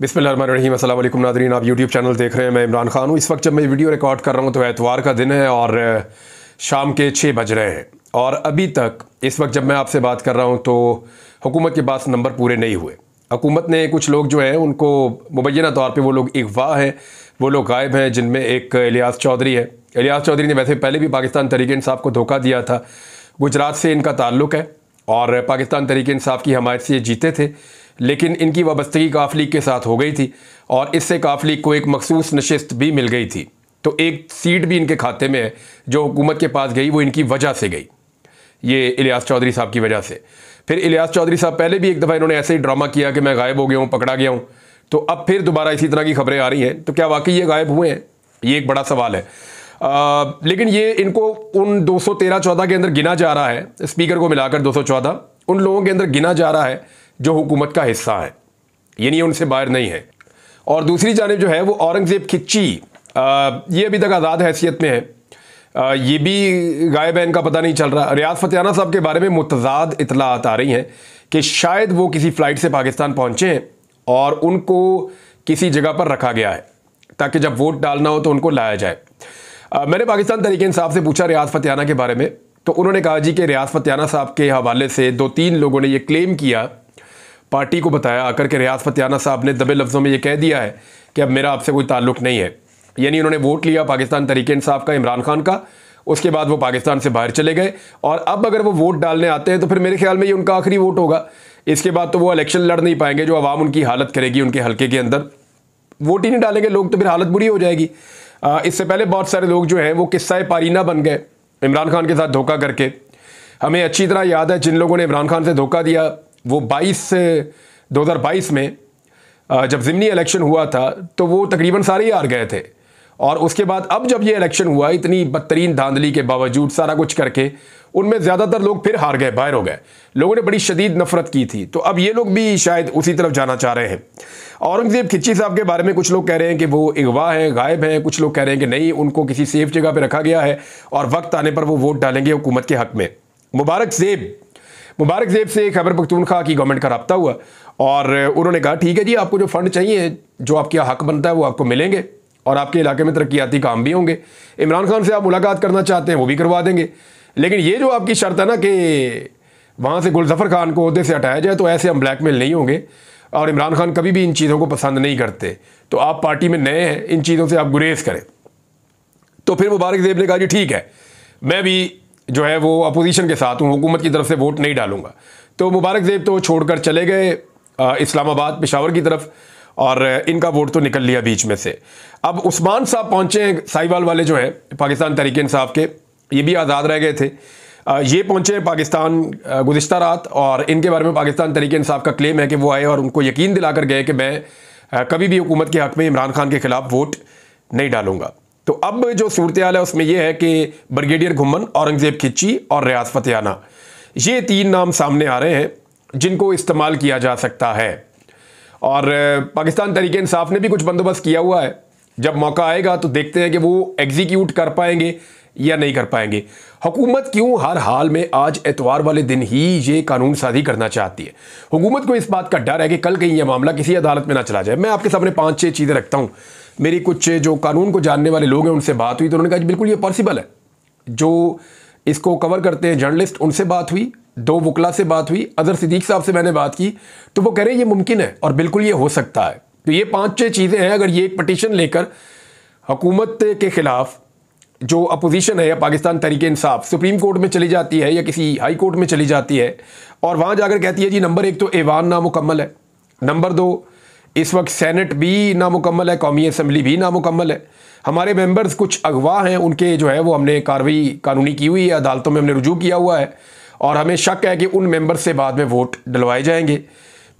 बिसमीम अल्लाम नाजरीन आप यूट्यूब चैनल देख रहे हैं मैं इमरान खान हूँ इस वक्त जब मैं वीडियो रिकॉर्ड कर रहा हूँ तो एतवार का दिन है और शाम के छः बज रहे हैं और अभी तक इस वक्त जब मैं आपसे बात कर रहा हूँ तो हुकूमत के पास नंबर पूरे नहीं हुए हुकूमत ने कुछ लोग जो हैं उनको मुबैना तौर पर वो लोग अगवा हैं वो लोग गायब हैं जिनमें एक इलियास चौधरी है इलियास चौधरी ने वैसे पहले भी पाकिस्तान तरीके इंसाफ को धोखा दिया था गुजरात से इनका ताल्लुक़ है और पाकिस्तान तरीके इंसाफ की हमायत से ये जीते थे लेकिन इनकी वाबस्तगी काफ लीग के साथ हो गई थी और इससे काफ लीग को एक मखसूस नशस्त भी मिल गई थी तो एक सीट भी इनके खाते में है जो हुकूमत के पास गई वो इनकी वजह से गई ये इलियास चौधरी साहब की वजह से फिर इलियास चौधरी साहब पहले भी एक दफ़ा इन्होंने ऐसे ही ड्रामा किया कि मैं गायब हो गया हूँ पकड़ा गया हूँ तो अब फिर दोबारा इसी तरह की खबरें आ रही हैं तो क्या वाकई ये गायब हुए हैं ये एक बड़ा सवाल है आ, लेकिन ये इनको उन 213-14 के अंदर गिना जा रहा है स्पीकर को मिलाकर 214 उन लोगों के अंदर गिना जा रहा है जो हुकूमत का हिस्सा हैं यानी उनसे बाहर नहीं है और दूसरी जानब जो है वो औरंगज़ेब खिच्ची ये अभी तक आज़ाद हैसियत में है आ, ये भी गायब है इनका पता नहीं चल रहा रियाज फतेहाना साहब के बारे में मुतजाद इतलात आ रही हैं कि शायद वो किसी फ़्लाइट से पाकिस्तान पहुँचे हैं और उनको किसी जगह पर रखा गया है ताकि जब वोट डालना हो तो उनको लाया जाए आ, मैंने पाकिस्तान तरीके इंसाफ से पूछा रियाज फतेहाना के बारे में तो उन्होंने कहा जी कि रियाज फतेहाना साहब के हवाले से दो तीन लोगों ने ये क्लेम किया पार्टी को बताया आकर के रियाज फतियाना साहब ने दबे लफ्ज़ों में ये कह दिया है कि अब मेरा आपसे कोई ताल्लुक नहीं है यानी उन्होंने वोट लिया पाकिस्तान तरीके इंसाफ का इमरान खान का उसके बाद वो पाकिस्तान से बाहर चले गए और अब अगर वो वोट डालने आते हैं तो फिर मेरे ख्याल में ये उनका आखिरी वोट होगा इसके बाद तो वो इलेक्शन लड़ नहीं पाएंगे जो आवाम उनकी हालत करेगी उनके हल्के के अंदर वोट ही नहीं डालेंगे लोग तो फिर हालत बुरी हो जाएगी इससे पहले बहुत सारे लोग जो हैं वो किस्सा पारीना बन गए इमरान खान के साथ धोखा करके हमें अच्छी तरह याद है जिन लोगों ने इमरान खान से धोखा दिया वो 22 से 2022 में जब ज़िमनी इलेक्शन हुआ था तो वो तकरीबन सारे ही हार गए थे और उसके बाद अब जब ये इलेक्शन हुआ इतनी बदतरीन धांधली के बावजूद सारा कुछ करके उनमें ज़्यादातर लोग फिर हार गए बाहर हो गए लोगों ने बड़ी शदीद नफरत की थी तो अब ये लोग भी शायद उसी तरफ जाना चाह रहे हैं औरंगज़ेब खिच्ची साहब के बारे में कुछ लोग कह रहे हैं कि वो अगवा हैं गायब हैं कुछ लोग कह रहे हैं कि नहीं उनको किसी सेफ जगह पर रखा गया है और वक्त आने पर वो वोट डालेंगे हुकूमत के हक में मुबारक जेब मुबारक जेब से खैबर पखतूनखा की गवर्नमेंट का रबता हुआ और उन्होंने कहा ठीक है जी आपको जो फंड चाहिए जो आपके हक बनता है वो आपको मिलेंगे और आपके इलाके में तरक्याती काम भी होंगे इमरान खान से आप मुलाकात करना चाहते हैं वो भी करवा देंगे लेकिन ये जो आपकी शर्त है ना कि वहाँ से गुलजफर खान को अहदे से हटाया जाए तो ऐसे हम ब्लैकमेल नहीं होंगे और इमरान खान कभी भी इन चीज़ों को पसंद नहीं करते तो आप पार्टी में नए हैं इन चीज़ों से आप गुरेज करें तो फिर मुबारक जेब ने कहा जी ठीक है मैं भी जो है वो अपोजिशन के साथ हूँ हुकूमत की तरफ से वोट नहीं डालूंगा तो मुबारक जेब तो छोड़कर चले गए इस्लामाबाद पेशावर की तरफ और इनका वोट तो निकल लिया बीच में से अब उस्मान साहब पहुँचे हैं साहिवाल वाले जो हैं पाकिस्तान तहरीक इंसाफ के ये भी आज़ाद रह गए थे ये हैं पाकिस्तान गुज्त रात और इनके बारे में पाकिस्तान तहरीक इंसाफ का क्लेम है कि वो आए और उनको यकीन दिलाकर गए कि मैं कभी भी हुकूमत के हक में इमरान खान के ख़िलाफ़ वोट नहीं डालूंगा तो अब जो सूरत है उसमें यह है कि ब्रिगेडियर घुमन औरंगज़ेब खिची और रियाज फतेहाना ये तीन नाम सामने आ रहे हैं जिनको इस्तेमाल किया जा सकता है और पाकिस्तान तरीके इंसाफ ने भी कुछ बंदोबस्त किया हुआ है जब मौका आएगा तो देखते हैं कि वो एग्जीक्यूट कर पाएंगे या नहीं कर पाएंगे हुकूमत क्यों हर हाल में आज एतवार वाले दिन ही ये कानून साजी करना चाहती है हुकूमत को इस बात का डर है कि कल कहीं यह मामला किसी अदालत में ना चला जाए मैं आपके सामने पाँच छः चीज़ें रखता हूँ मेरी कुछ जो कानून को जानने वाले लोग हैं उनसे बात हुई तो उन्होंने कहा बिल्कुल ये पॉसिबल है जो इसको कवर करते हैं जर्नलिस्ट उनसे बात हुई दो वकला से बात हुई अदर सिद्दीक साहब से मैंने बात की तो वो कह रहे हैं ये मुमकिन है और बिल्कुल ये हो सकता है तो ये पाँच छः चीज़ें हैं अगर ये एक पटिशन लेकर हुकूमत के ख़िलाफ़ जो अपोजिशन है या पाकिस्तान तरीके इंसाफ सुप्रीम कोर्ट में चली जाती है या किसी हाई कोर्ट में चली जाती है और वहाँ जाकर कहती है जी नंबर एक तो ऐवान नामुकम्मल है नंबर दो इस वक्त सेनेट भी नामुकम्मल है कौमी असम्बली भी नामुकम्मल है हमारे मेंबर्स कुछ अगवा हैं उनके जो है वो हमने कार्रवाई कानूनी की हुई है अदालतों में हमने रुजू किया हुआ है और हमें शक है कि उन मेंबर्स से बाद में वोट डलवाए जाएंगे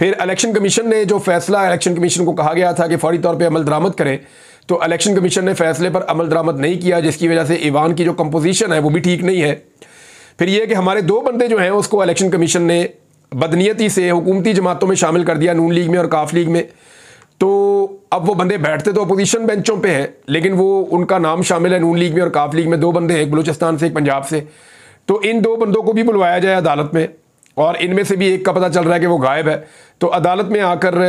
फिर इलेक्शन कमीशन ने जो फैसला इलेक्शन कमीशन को कहा गया था कि फौरी तौर पर अमल दरामद करें तो इलेक्शन कमीशन ने फैसले पर अमल दरामद नहीं किया जिसकी वजह से ईवान की जो कंपोजिशन है वो भी ठीक नहीं है फिर यह कि हमारे दो बंदे जो हैं उसको इलेक्शन कमीशन ने बदनीयती से हुकूमती जमातों में शामिल कर दिया नून लीग में और काफ लीग में तो अब वो बंदे बैठते तो अपोजिशन बेंचों पे हैं लेकिन वो उनका नाम शामिल है नून लीग में और काफ लीग में दो बंदे हैं एक बलूचिस्तान से एक पंजाब से तो इन दो बंदों को भी बुलवाया जाए अदालत में और इनमें से भी एक का पता चल रहा है कि वो गायब है तो अदालत में आकर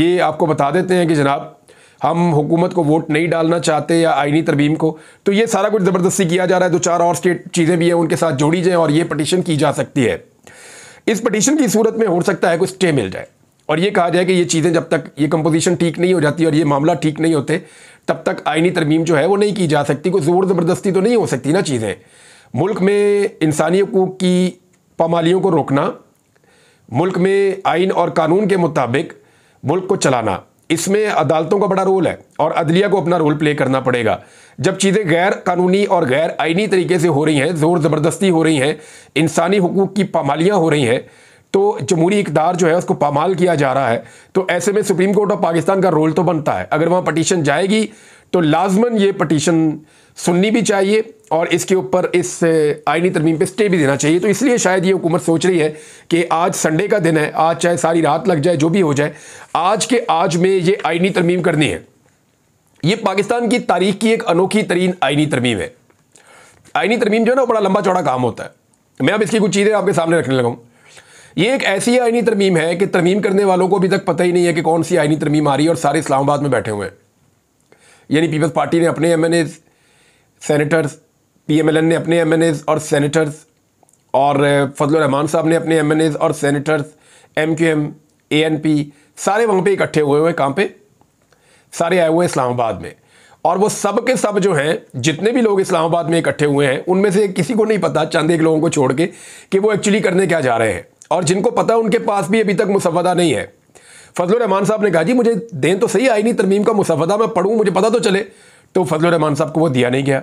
ये आपको बता देते हैं कि जनाब हम हुकूमत को वोट नहीं डालना चाहते या आइनी तरमीम को तो ये सारा कुछ ज़बरदस्ती किया जा रहा है दो चार और स्टेट चीज़ें भी हैं उनके साथ जोड़ी जाएँ और ये पटिशन की जा सकती है इस पटिशन की सूरत में हो सकता है कोई स्टे मिल जाए और ये कहा जाए कि ये चीज़ें जब तक ये कंपोजिशन ठीक नहीं हो जाती और ये मामला ठीक नहीं होते तब तक आइनी तरमीम जो है वो नहीं की जा सकती कोई ज़ोर ज़बरदस्ती तो नहीं हो सकती ना चीज़ें मुल्क में इंसानी हकूक़ की पामालियों को रोकना मुल्क में आइन और कानून के मुताबिक मुल्क को चलाना इसमें अदालतों का बड़ा रोल है और अदलिया को अपना रोल प्ले करना पड़ेगा जब चीज़ें गैर कानूनी और गैर आइनी तरीके से हो रही हैं ज़ोर ज़बरदस्ती हो रही हैं इंसानी हकूक़ की पामालियाँ हो रही हैं तो जमहूरी इकदार जो है उसको पामाल किया जा रहा है तो ऐसे में सुप्रीम कोर्ट ऑफ पाकिस्तान का रोल तो बनता है अगर वहाँ पटिशन जाएगी तो लाजमन ये पटिशन सुननी भी चाहिए और इसके ऊपर इस आइनी तरमीम पे स्टे भी देना चाहिए तो इसलिए शायद ये हुकूमत सोच रही है कि आज संडे का दिन है आज चाहे सारी रात लग जाए जो भी हो जाए आज के आज में ये आइनी तरमीम करनी है ये पाकिस्तान की तारीख की एक अनोखी तरीन आइनी तरमीम है आइनी तरमीम जो है ना बड़ा लंबा चौड़ा काम होता है मैं अब इसकी कुछ चीज़ें आपके सामने रखने लगाऊँ ये एक ऐसी आइनी तरमीम है कि तरमीम करने वालों को अभी तक पता ही नहीं है कि कौन सी आईनी तरमीम आ रही है और सारे इस्लामाबाद में बैठे हुए हैं यानी पीपल्स पार्टी ने अपने एम एन सेनेटर्स पीएमएलएन ने अपने एम और सेनेटर्स और फजल रहमान साहब ने अपने एम और सेनेटर्स एन पी सारे वहाँ पे इकट्ठे हुए हुए कहाँ पे सारे आए हुए इस्लामाबाद में और वो सब के सब जो हैं जितने भी लोग इस्लामाबाद में इकट्ठे हुए हैं उनमें से किसी को नहीं पता चंद एक लोगों को छोड़ के कि वो एक्चुअली करने क्या जा रहे हैं और जिनको पता उनके पास भी अभी तक मुसवदा नहीं है फजल रहमान साहब ने कहा जी मुझे दें तो सही आई नहीं तरमीम का मुसवदा मैं पढ़ूँ मुझे पता तो चले तो फजल रहमान साहब को वो दिया नहीं गया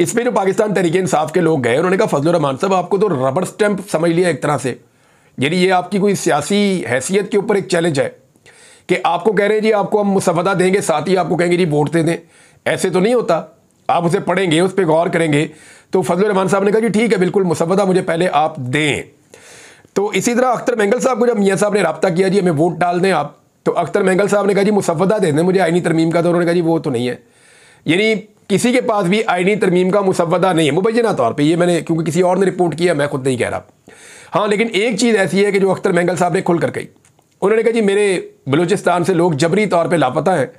इसमें जो पाकिस्तान तरीके इंसाफ के लोग गए उन्होंने कहा फजल रहमान साहब आपको तो रबर स्टैंप समझ लिया एक तरह से यानी ये आपकी कोई सियासी हैसियत के ऊपर एक चैलेंज है कि आपको कह रहे हैं जी आपको हम मुसवदा देंगे साथ ही आपको कहेंगे जी वोट दे दें ऐसे तो नहीं होता आप उसे पढ़ेंगे उस पर गौर करेंगे तो फजल रहमान साहब ने कहा जी ठीक है बिल्कुल मुसवदा मुझे पहले आप दें तो इसी तरह अख्तर मैंगल साहब को जब मियाँ साहब ने रबता किया जी हमें वोट डाल दें आप तो अख्तर मैंगल साहब ने कहा जी मुसवदा दे दें मुझे आइनी तरमीम का तो उन्होंने कहा जी वो तो नहीं है यानी किसी के पास भी आईनी तरमीम का मुसवदा नहीं है मुबैना तौर पर यह मैंने क्योंकि किसी और ने रिपोर्ट किया मैं खुद नहीं कह रहा हाँ लेकिन एक चीज़ ऐसी है कि जो अख्तर मैंगल साहब ने खुल कर कही उन्होंने कहा जी मेरे बलूचिस्तान से लोग जबरी तौर पर लापता हैं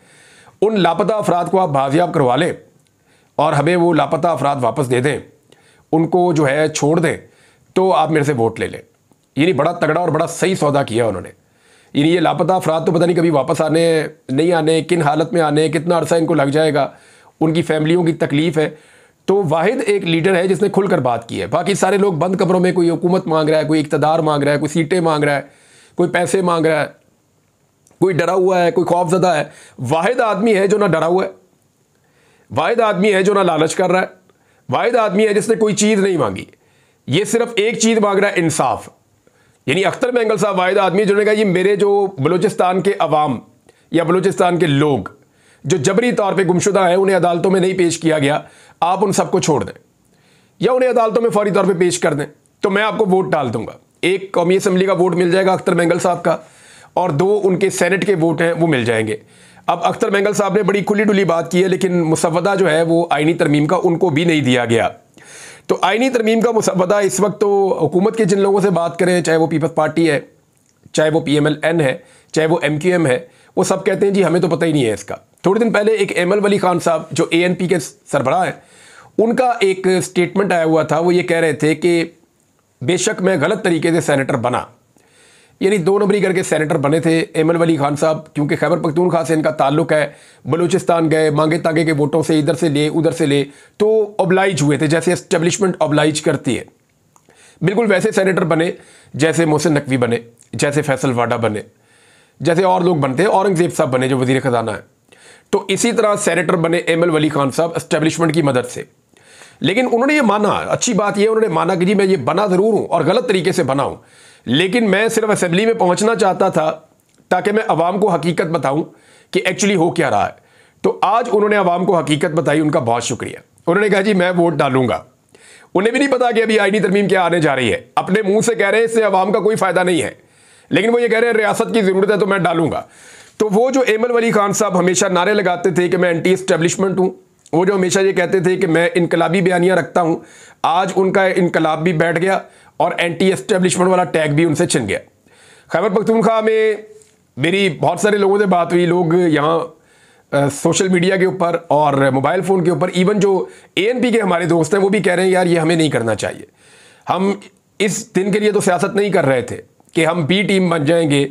उन लापता अफराद को आप बाजियाब करवा लें और हमें वो लापता अफराद वापस दे दें उनको जो है छोड़ दें तो आप मेरे से वोट ले लें यानी बड़ा तगड़ा और बड़ा सही सौदा किया उन्होंने यानी ये लापता अफराद तो पता नहीं कभी वापस आने नहीं आने किन हालत में आने कितना अरसा इनको लग जाएगा उनकी फैमिलियों की तकलीफ़ है तो वाहिद एक लीडर है जिसने खुलकर बात की है बाकी सारे लोग बंद कमरों में कोई हुकूमत मांग रहा है कोई इकतदार मांग रहा है कोई सीटें मांग रहा है कोई पैसे मांग रहा है कोई डरा हुआ है कोई खौफजदा है वाहिद आदमी है जो ना डरा हुआ है वाहिद आदमी है जो ना लालच कर रहा है वाहिद आदमी है जिसने कोई चीज़ नहीं मांगी ये सिर्फ एक चीज़ मांग रहा है इंसाफ यानी अख्तर मैंगल साहब वाहिद आदमी जिन्होंने कहा ये मेरे जो बलूचिस्तान के अवाम या बलूचिस्तान के लोग जो जबरी तौर पे गुमशुदा हैं उन्हें अदालतों में नहीं पेश किया गया आप उन सबको छोड़ दें या उन्हें अदालतों में फौरी तौर पर पे पेश कर दें तो मैं आपको वोट डाल दूंगा एक कौमी असम्बली का वोट मिल जाएगा अख्तर मैंगल साहब का और दो उनके सेनेट के वोट हैं वो मिल जाएंगे अब अख्तर मैंगल साहब ने बड़ी खुली डुली बात की है लेकिन मुसवदा जो है वो आइनी तरमीम का उनको भी नहीं दिया गया तो आइनी तरमीम का मुसवदा इस वक्त तो हुकूमत के जिन लोगों से बात करें चाहे वो पीपल्स पार्टी है चाहे वो पी एम एल एन है चाहे वो एम क्यू एम है वो सब कहते हैं जी हमें तो पता ही नहीं है इसका थोड़े दिन पहले एक एम वली खान साहब जो ए एन पी के सरबराह हैं उनका एक स्टेटमेंट आया हुआ था वो ये कह रहे थे कि बेशक मैं गलत तरीके से सेनेटर बना यानी दो नंबरी करके सेनेटर बने थे एम एल वली खान साहब क्योंकि खैबर पख्तूनखा से इनका ताल्लुक है बलूचिस्तान गए मांगे तांगे के वोटों से इधर से ले उधर से ले तो ओबलाइज हुए थे जैसे इस्टबलिशमेंट ओबलाइज करती है बिल्कुल वैसे सेनेटर बने जैसे मोहसिन नकवी बने जैसे फैसल वाडा बने जैसे और लोग बनते हैं औरंगजेब साहब बने जो वजीर ख़जाना है तो इसी तरह सेनेटर बने एम एल वली खान साहब एस्टेब्लिशमेंट की मदद से लेकिन उन्होंने ये माना अच्छी बात ये उन्होंने माना कि जी मैं ये बना ज़रूर हूँ और गलत तरीके से बना हूँ लेकिन मैं सिर्फ असम्बली में पहुँचना चाहता था ताकि मैं आवाम को हकीकत बताऊँ कि एक्चुअली हो क्या रहा है तो आज उन्होंने आवाम को हकीकत बताई उनका बहुत शुक्रिया उन्होंने कहा जी मैं वोट डालूंगा उन्हें भी नहीं पता कि अभी डी तरमीम क्या आने जा रही है अपने मुंह से कह रहे हैं इससे आवाम का कोई फ़ायदा नहीं है लेकिन वो ये कह रहे हैं रियासत की ज़रूरत है तो मैं डालूंगा तो वो जो एमन वली खान साहब हमेशा नारे लगाते थे कि मैं एंटी इस्टेब्लिशमेंट हूँ वो जो हमेशा ये कहते थे कि मैं इनकलाबी बयानियाँ रखता हूँ आज उनका इनकलाब भी बैठ गया और एंटी इस्टेब्लिशमेंट वाला टैग भी उनसे छिन गया खैबर पख्तूनख्वा में मेरी बहुत सारे लोगों से बात हुई लोग यहाँ सोशल मीडिया के ऊपर और मोबाइल फ़ोन के ऊपर इवन जो ए के हमारे दोस्त हैं वो भी कह रहे हैं यार ये हमें नहीं करना चाहिए हम इस दिन के लिए तो सियासत नहीं कर रहे थे कि हम बी टीम बन जाएंगे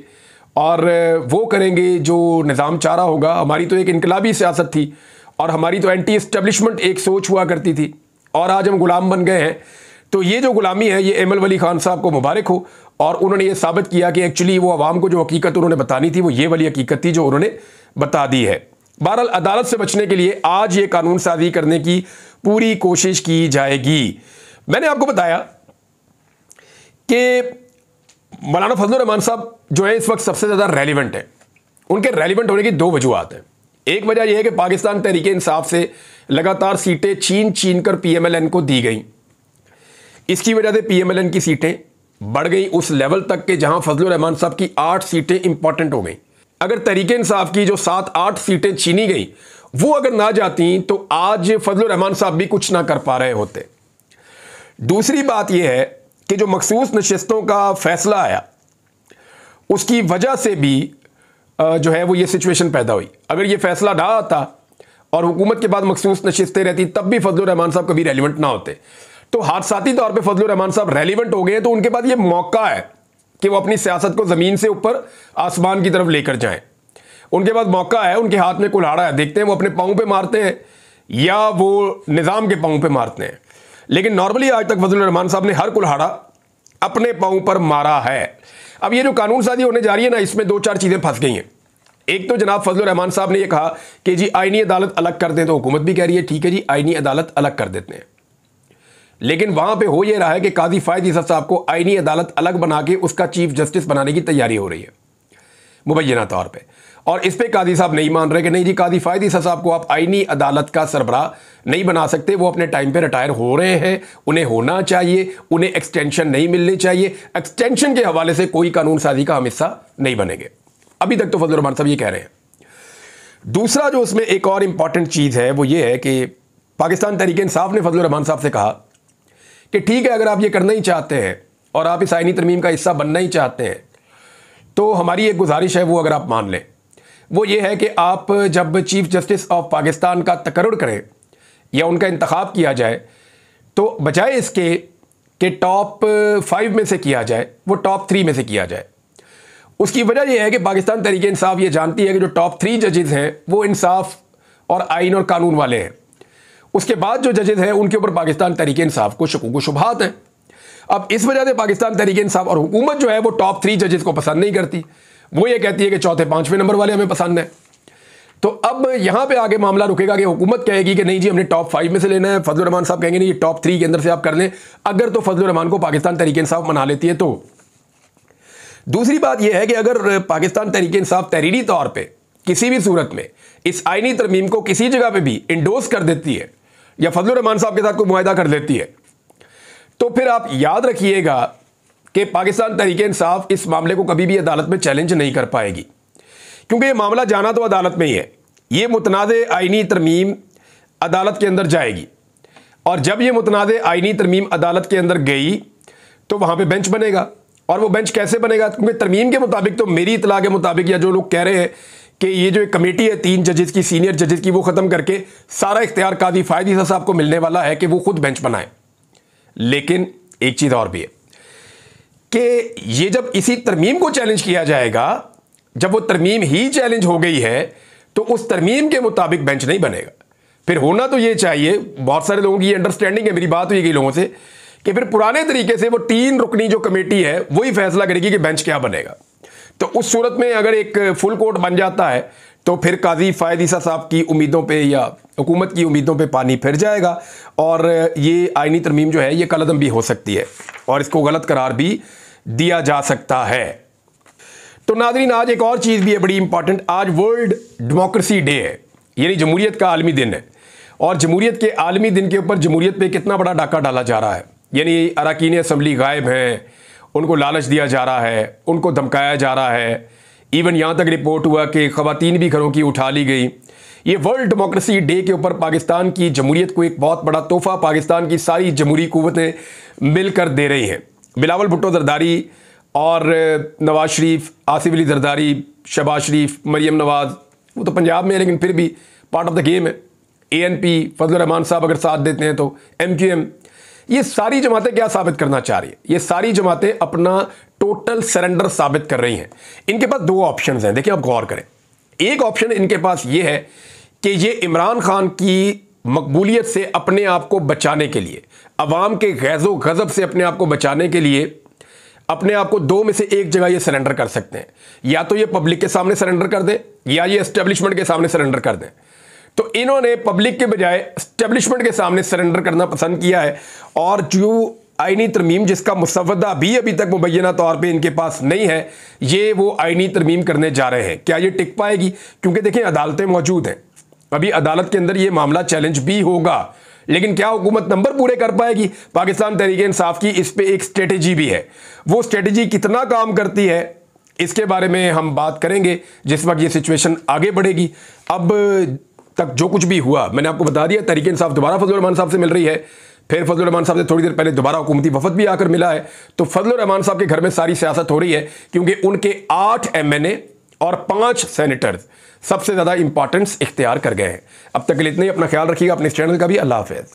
और वो करेंगे जो निज़ाम चारा होगा हमारी तो एक इनकलाबी सियासत थी और हमारी तो एंटी इस्टबलिशमेंट एक सोच हुआ करती थी और आज हम गुलाम बन गए हैं तो ये जो गुलामी है ये एम एल वली खान साहब को मुबारक हो और उन्होंने ये साबित किया कि एक्चुअली वो आवाम को जो हकीकत उन्होंने बतानी थी वो ये वाली हकीकत थी जो उन्होंने बता दी है बहरहाल अदालत से बचने के लिए आज ये कानून साजी करने की पूरी कोशिश की जाएगी मैंने आपको बताया कि मौलाना फजल रहमान साहब जो है इस वक्त सबसे ज़्यादा रेलिवेंट है उनके रेलिवेंट होने की दो वजूहत हैं एक वजह यह है कि पाकिस्तान तहरीक इंसाफ से लगातार सीटें छीन छीन कर एन को दी गई इसकी वजह से एन की सीटें बढ़ गई उस लेवल तक के जहां फजल रहमान साहब की आठ सीटें इंपॉर्टेंट हो गई अगर तहरीक इंसाफ की जो सात आठ सीटें छीनी गई वो अगर ना जाती तो आज फजल रहमान साहब भी कुछ ना कर पा रहे होते दूसरी बात यह है कि जो मखसूस नशस्तों का फैसला आया उसकी वजह से भी जो है वो ये सिचुएशन पैदा हुई अगर ये फैसला ना आता और हुकूमत के बाद मखसूस नशस्तें रहती तब भी फजल रहमान साहब कभी रेलिवेंट ना होते तो हादसाती तौर पर फजल रहमान साहब रेलिवेंट हो गए तो उनके बाद ये मौका है कि वो अपनी सियासत को ज़मीन से ऊपर आसमान की तरफ लेकर जाएं उनके पास मौका है उनके हाथ में कुल्हाड़ा है देखते हैं वो अपने पाँव पे मारते हैं या वो निज़ाम के पाँव पे मारते हैं लेकिन नॉर्मली आज तक फजल रहमान साहब ने हर कुल्हाड़ा अपने पाँव पर मारा है अब ये जो कानून साजी होने जा रही है ना इसमें दो चार चीज़ें फंस गई हैं एक तो जनाब फजल रहमान साहब ने यह कहा कि जी आइनी अदालत अलग कर दें तो हुकूमत भी कह रही है ठीक है जी आइनी अदालत अलग कर देते हैं लेकिन वहां पे हो यह रहा है कि काजी फायद ईसा साहब को आइनी अदालत अलग बना के उसका चीफ जस्टिस बनाने की तैयारी हो रही है मुबैना तौर पर और इस पर कादी साहब नहीं मान रहे कि नहीं जी कादी फ़ायदी साहब को आप आईनी अदालत का सरबरा नहीं बना सकते वो अपने टाइम पे रिटायर हो रहे हैं उन्हें होना चाहिए उन्हें एक्सटेंशन नहीं मिलनी चाहिए एक्सटेंशन के हवाले से कोई कानून साजी का हम हिस्सा नहीं बनेंगे अभी तक तो फजल रहमान साहब ये कह रहे हैं दूसरा जो उसमें एक और इंपॉर्टेंट चीज़ है वो ये है कि पाकिस्तान तहरीक इंसाफ ने फजल रमान साहब से कहा कि ठीक है अगर आप ये करना ही चाहते हैं और आप इस आईनी तरमीम का हिस्सा बनना ही चाहते हैं तो हमारी एक गुजारिश है वो अगर आप मान लें वो ये है कि आप जब चीफ जस्टिस ऑफ पाकिस्तान का तकर करें या उनका इंतखब किया जाए तो बजाय इसके कि टॉप फाइव में से किया जाए वो टॉप थ्री में से किया जाए उसकी वजह यह है कि पाकिस्तान तरीके इंसाफ ये जानती है कि जो टॉप थ्री जजेज़ हैं वो इंसाफ और आइन और कानून वाले हैं उसके बाद जो जजेज़ हैं उनके ऊपर पाकिस्तान तरीके इंसाफ को शकूक शुभात हैं अब इस वजह से पाकिस्तान तरीके इंसाफ और हुकूमत जो है वो टॉप थ्री जजेस को पसंद नहीं करती वो ये कहती है कि चौथे पांचवें नंबर वाले हमें पसंद है तो अब यहां पे आगे मामला रुकेगा कि हुकूमत कहेगी कि नहीं जी हमने टॉप फाइव में से लेना है फजल रहमान साहब कहेंगे नहीं ये टॉप थ्री के अंदर से आप कर लें अगर तो फजल रहमान को पाकिस्तान तरीके इंसाफ मना लेती है तो दूसरी बात यह है कि अगर पाकिस्तान तरीके इंसाफ तहरीरी तौर पर किसी भी सूरत में इस आइनी तरमीम को किसी जगह पर भी इंडोस कर देती है या फजल रहमान साहब के साथ कोई माहा कर देती है तो फिर आप याद रखिएगा कि पाकिस्तान तहरीक इंसाफ इस मामले को कभी भी अदालत में चैलेंज नहीं कर पाएगी क्योंकि ये मामला जाना तो अदालत में ही है ये मुतनाज़ आइनी तरमीम अदालत के अंदर जाएगी और जब ये मुतनाज़ आइनी तरमीम अदालत के अंदर गई तो वहाँ पर बेंच बनेगा और वो बेंच कैसे बनेगा क्योंकि तरमीम के मुताबिक तो मेरी इतला के मुताबिक या जो लोग कह रहे हैं कि ये जो एक कमेटी है तीन जजेस की सीनियर जजेस की वो ख़त्म करके सारा इख्तियार काजी फ़ायदी साहब को मिलने वाला है कि वो खुद बेंच बनाएं लेकिन एक चीज़ और भी है कि ये जब इसी तरमीम को चैलेंज किया जाएगा जब वो तरमीम ही चैलेंज हो गई है तो उस तरमीम के मुताबिक बेंच नहीं बनेगा फिर होना तो ये चाहिए बहुत सारे लोगों की अंडरस्टैंडिंग है मेरी बात हुई गई लोगों से कि फिर पुराने तरीके से वो तीन रुकनी जो कमेटी है वही फैसला करेगी कि बेंच क्या बनेगा तो उस सूरत में अगर एक फुल कोर्ट बन जाता है तो फिर काजी फ़ायद ईसा साहब की उम्मीदों पे या हुकूमत की उम्मीदों पे पानी फिर जाएगा और ये आइनी तरमीम जो है ये कलदम भी हो सकती है और इसको गलत करार भी दिया जा सकता है तो नादरीन आज एक और चीज़ भी है बड़ी इंपॉर्टेंट आज वर्ल्ड डेमोक्रेसी डे है यानी जमूरियत का आलमी दिन है और जमूरियत के आलमी दिन के ऊपर जमूरियत पे कितना बड़ा डाका डाला जा रहा है यानी अरकान असम्बली गायब हैं उनको लालच दिया जा रहा है उनको धमकाया जा रहा है इवन यहाँ तक रिपोर्ट हुआ कि ख़वातीन भी घरों की उठा ली गई ये वर्ल्ड डेमोक्रेसी डे के ऊपर पाकिस्तान की जमूरीत को एक बहुत बड़ा तोहफा पाकिस्तान की सारी जमहूरी कुतें मिलकर दे रही हैं बिलावल भुट्टो जरदारी और नवाज शरीफ आसिफ अली जरदारी शहबाज शरीफ मरीम नवाज़ वो तो पंजाब में है लेकिन फिर भी पार्ट ऑफ द गेम है ए एन पी फजलरहमान साहब अगर साथ देते हैं तो एम क्यू एम ये सारी जमातें क्या साबित करना चाह रही है ये सारी जमातें अपना टोटल सरेंडर साबित कर रही हैं इनके पास दो ऑप्शन हैं देखिए आप गौर करें एक ऑप्शन इनके पास ये है कि ये इमरान खान की मकबूलियत से अपने आप को बचाने के लिए अवाम के गैज़ो गज़ब से अपने आप को बचाने के लिए अपने आप को दो में से एक जगह ये सरेंडर कर सकते हैं या तो ये पब्लिक के सामने सरेंडर कर दें या ये इस्टेब्लिशमेंट के सामने सरेंडर कर दें तो इन्होंने पब्लिक के बजाय इस्टेब्लिशमेंट के सामने सरेंडर करना पसंद किया है और जो आइनी तरमीम जिसका मुसवदा भी अभी तक मुबैना तौर पे इनके पास नहीं है ये वो आइनी तरमीम करने जा रहे हैं क्या ये टिक पाएगी क्योंकि देखें अदालतें मौजूद हैं अभी अदालत के अंदर यह मामला चैलेंज भी होगा लेकिन क्या हुकूमत नंबर पूरे कर पाएगी पाकिस्तान तहरीक इंसाफ की इस पर एक स्ट्रेटेजी भी है वो स्ट्रेटेजी कितना काम करती है इसके बारे में हम बात करेंगे जिस वक्त ये सिचुएशन आगे बढ़ेगी अब तक जो कुछ भी हुआ मैंने आपको बता दिया तरीके इंसाफ दोबारा फजल फजलरहमान साहब से मिल रही है फिर फजल रहमान साहब से थोड़ी देर पहले दोबारा हुकूमती वफद भी आकर मिला है तो फजल रहमान साहब के घर में सारी सियासत हो रही है क्योंकि उनके आठ एम एन ए और पाँच सेनेटर्स सबसे ज़्यादा इंपॉर्टेंस इख्तियार कर गए हैं अब तक के लिए इतना ही अपना ख्याल रखिएगा अपने इस चैनल का भी अल्लाह हाफिज़